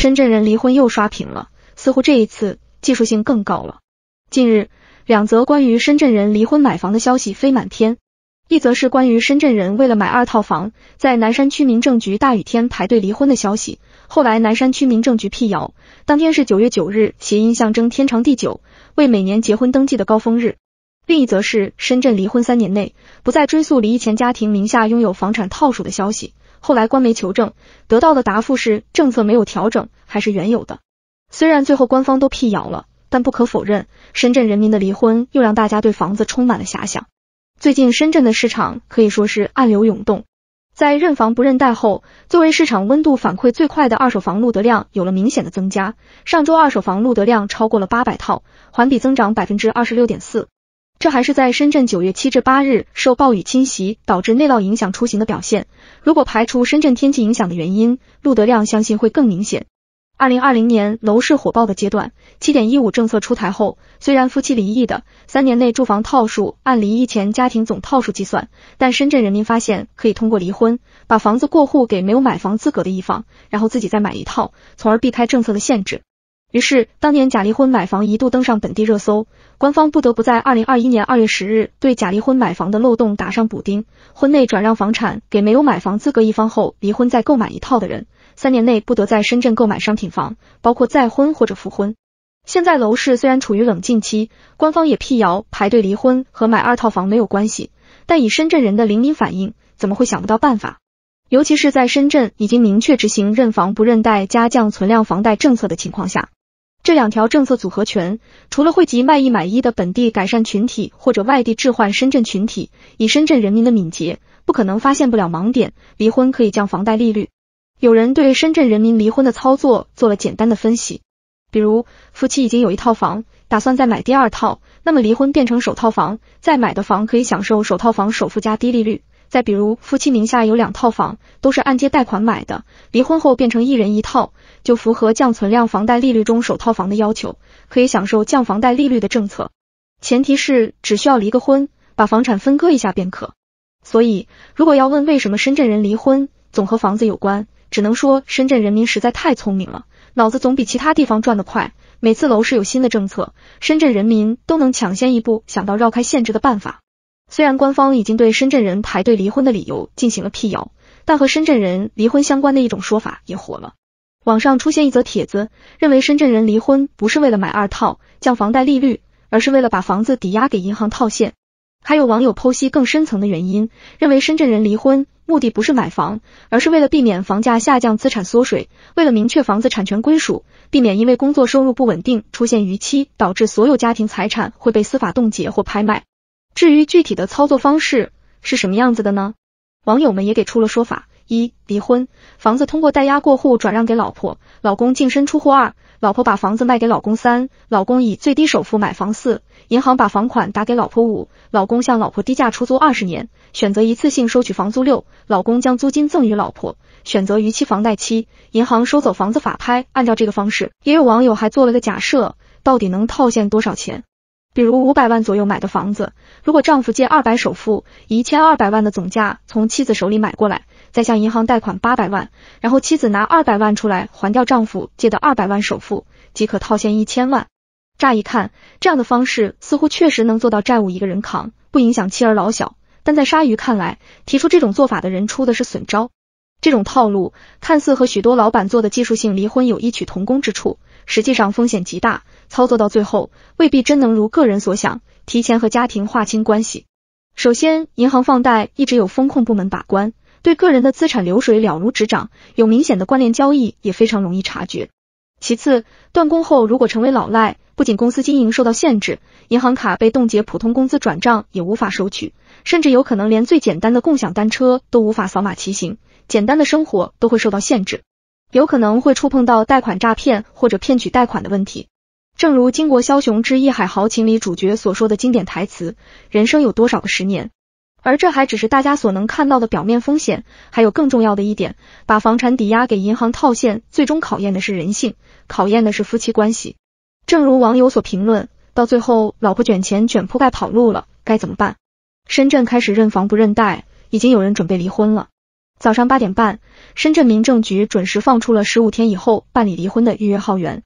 深圳人离婚又刷屏了，似乎这一次技术性更高了。近日，两则关于深圳人离婚买房的消息飞满天。一则是关于深圳人为了买二套房，在南山区民政局大雨天排队离婚的消息，后来南山区民政局辟谣，当天是九月九日，谐音象征天长地久，为每年结婚登记的高峰日。另一则是深圳离婚三年内不再追溯离异前家庭名下拥有房产套数的消息。后来官媒求证，得到的答复是政策没有调整，还是原有的。虽然最后官方都辟谣了，但不可否认，深圳人民的离婚又让大家对房子充满了遐想。最近深圳的市场可以说是暗流涌动，在认房不认贷后，作为市场温度反馈最快的二手房录得量有了明显的增加，上周二手房录得量超过了八百套，环比增长百分之二十六点四。这还是在深圳九月七至八日受暴雨侵袭导致内涝影响出行的表现。如果排除深圳天气影响的原因，陆德亮相信会更明显。二零二零年楼市火爆的阶段，七点一五政策出台后，虽然夫妻离异的三年内住房套数按离异前家庭总套数计算，但深圳人民发现可以通过离婚把房子过户给没有买房资格的一方，然后自己再买一套，从而避开政策的限制。于是，当年假离婚买房一度登上本地热搜，官方不得不在二零二一年二月十日对假离婚买房的漏洞打上补丁。婚内转让房产给没有买房资格一方后，离婚再购买一套的人，三年内不得在深圳购买商品房，包括再婚或者复婚。现在楼市虽然处于冷静期，官方也辟谣排队离婚和买二套房没有关系，但以深圳人的灵敏反应，怎么会想不到办法？尤其是在深圳已经明确执行认房不认贷加降存量房贷政策的情况下。这两条政策组合拳，除了惠及卖一买一的本地改善群体或者外地置换深圳群体，以深圳人民的敏捷，不可能发现不了盲点。离婚可以降房贷利率。有人对深圳人民离婚的操作做了简单的分析，比如夫妻已经有一套房，打算再买第二套，那么离婚变成首套房，再买的房可以享受首套房首付加低利率。再比如，夫妻名下有两套房，都是按揭贷款买的，离婚后变成一人一套，就符合降存量房贷利率中首套房的要求，可以享受降房贷利率的政策。前提是只需要离个婚，把房产分割一下便可。所以，如果要问为什么深圳人离婚总和房子有关，只能说深圳人民实在太聪明了，脑子总比其他地方转得快。每次楼市有新的政策，深圳人民都能抢先一步想到绕开限制的办法。虽然官方已经对深圳人排队离婚的理由进行了辟谣，但和深圳人离婚相关的一种说法也火了。网上出现一则帖子，认为深圳人离婚不是为了买二套降房贷利率，而是为了把房子抵押给银行套现。还有网友剖析更深层的原因，认为深圳人离婚目的不是买房，而是为了避免房价下降资产缩水，为了明确房子产权归属，避免因为工作收入不稳定出现逾期，导致所有家庭财产会被司法冻结或拍卖。至于具体的操作方式是什么样子的呢？网友们也给出了说法：一、离婚，房子通过代押过户转让给老婆，老公净身出户；二、老婆把房子卖给老公；三、老公以最低首付买房；四、银行把房款打给老婆；五、老公向老婆低价出租二十年，选择一次性收取房租；六、老公将租金赠与老婆，选择逾期房贷；七、银行收走房子法拍。按照这个方式，也有网友还做了个假设，到底能套现多少钱？比如五百万左右买的房子，如果丈夫借二百首付，以一千二百万的总价从妻子手里买过来，再向银行贷款八百万，然后妻子拿二百万出来还掉丈夫借的二百万首付，即可套现一千万。乍一看，这样的方式似乎确实能做到债务一个人扛，不影响妻儿老小。但在鲨鱼看来，提出这种做法的人出的是损招，这种套路看似和许多老板做的技术性离婚有异曲同工之处，实际上风险极大。操作到最后，未必真能如个人所想提前和家庭划清关系。首先，银行放贷一直有风控部门把关，对个人的资产流水了如指掌，有明显的关联交易也非常容易察觉。其次，断供后如果成为老赖，不仅公司经营受到限制，银行卡被冻结，普通工资转账也无法收取，甚至有可能连最简单的共享单车都无法扫码骑行，简单的生活都会受到限制，有可能会触碰到贷款诈骗或者骗取贷款的问题。正如《巾帼枭雄之一海豪情》里主角所说的经典台词：“人生有多少个十年？”而这还只是大家所能看到的表面风险，还有更重要的一点，把房产抵押给银行套现，最终考验的是人性，考验的是夫妻关系。正如网友所评论，到最后老婆卷钱卷铺盖跑路了，该怎么办？深圳开始认房不认贷，已经有人准备离婚了。早上八点半，深圳民政局准时放出了十五天以后办理离婚的预约号源。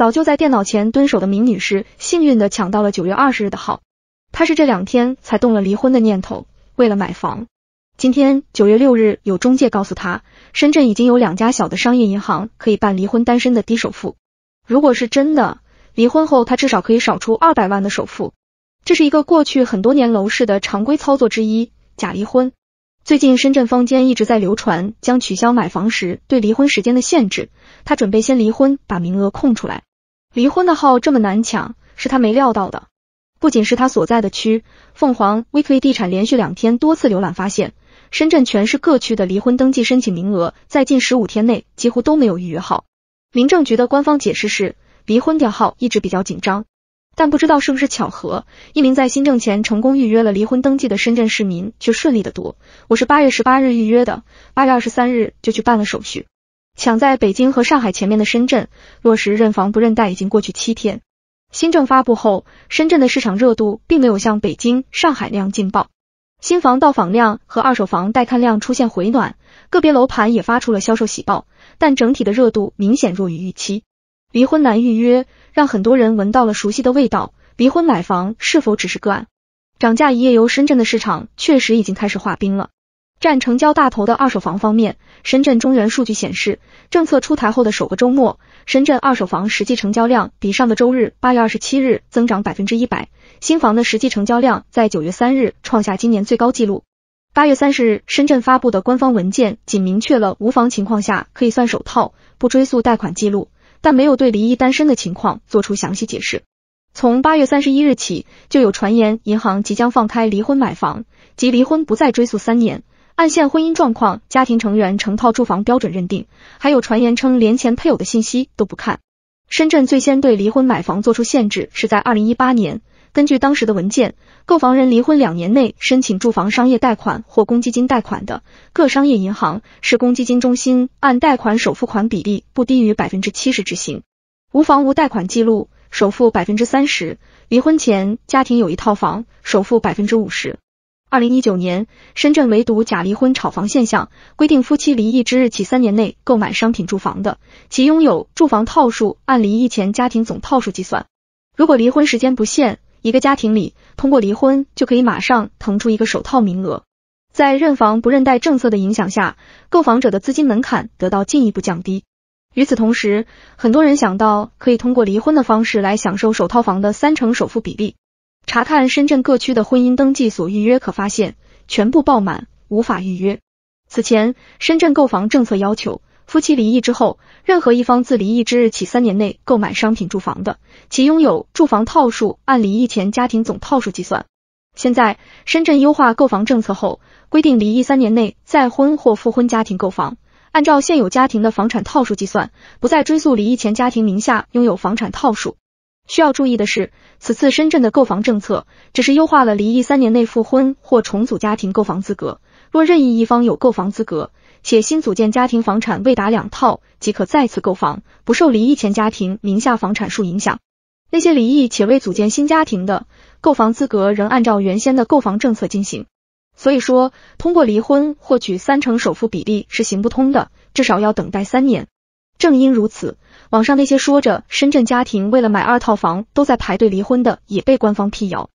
早就在电脑前蹲守的明女士幸运的抢到了九月二十日的号。她是这两天才动了离婚的念头。为了买房，今天九月六日有中介告诉她，深圳已经有两家小的商业银行可以办离婚单身的低首付。如果是真的，离婚后她至少可以少出二百万的首付。这是一个过去很多年楼市的常规操作之一——假离婚。最近深圳坊间一直在流传将取消买房时对离婚时间的限制。她准备先离婚，把名额空出来。离婚的号这么难抢，是他没料到的。不仅是他所在的区，凤凰 l 克地产连续两天多次浏览发现，深圳全市各区的离婚登记申请名额在近十五天内几乎都没有预约号。民政局的官方解释是，离婚调号一直比较紧张，但不知道是不是巧合，一名在新政前成功预约了离婚登记的深圳市民却顺利的多。我是八月十八日预约的，八月二十三日就去办了手续。抢在北京和上海前面的深圳，落实认房不认贷已经过去七天。新政发布后，深圳的市场热度并没有像北京、上海那样劲爆，新房到访量和二手房带看量出现回暖，个别楼盘也发出了销售喜报，但整体的热度明显弱于预期。离婚难预约，让很多人闻到了熟悉的味道。离婚买房是否只是个案？涨价一夜游深圳的市场确实已经开始化冰了。占成交大头的二手房方面，深圳中原数据显示，政策出台后的首个周末，深圳二手房实际成交量比上个周日八月二十七日增长百分之一百。新房的实际成交量在九月三日创下今年最高纪录。八月三十日，深圳发布的官方文件仅明确了无房情况下可以算首套，不追溯贷款记录，但没有对离异单身的情况做出详细解释。从八月三十一日起，就有传言银行即将放开离婚买房，即离婚不再追溯三年。按现婚姻状况、家庭成员、成套住房标准认定，还有传言称连前配偶的信息都不看。深圳最先对离婚买房做出限制是在二零一八年，根据当时的文件，购房人离婚两年内申请住房商业贷款或公积金贷款的，各商业银行、是公积金中心按贷款首付款比例不低于百分之七十执行。无房无贷款记录，首付百分之三十；离婚前家庭有一套房，首付百分之五十。二零一九年，深圳唯独假离婚炒房现象，规定夫妻离异之日起三年内购买商品住房的，其拥有住房套数按离异前家庭总套数计算。如果离婚时间不限，一个家庭里通过离婚就可以马上腾出一个首套名额。在认房不认贷政策的影响下，购房者的资金门槛得到进一步降低。与此同时，很多人想到可以通过离婚的方式来享受首套房的三成首付比例。查看深圳各区的婚姻登记所预约，可发现全部爆满，无法预约。此前，深圳购房政策要求，夫妻离异之后，任何一方自离异之日起三年内购买商品住房的，其拥有住房套数按离异前家庭总套数计算。现在，深圳优化购房政策后，规定离异三年内再婚或复婚家庭购房，按照现有家庭的房产套数计算，不再追溯离异前家庭名下拥有房产套数。需要注意的是，此次深圳的购房政策只是优化了离异三年内复婚或重组家庭购房资格。若任意一方有购房资格，且新组建家庭房产未达两套，即可再次购房，不受离异前家庭名下房产数影响。那些离异且未组建新家庭的，购房资格仍按照原先的购房政策进行。所以说，通过离婚获取三成首付比例是行不通的，至少要等待三年。正因如此，网上那些说着深圳家庭为了买二套房都在排队离婚的，也被官方辟谣。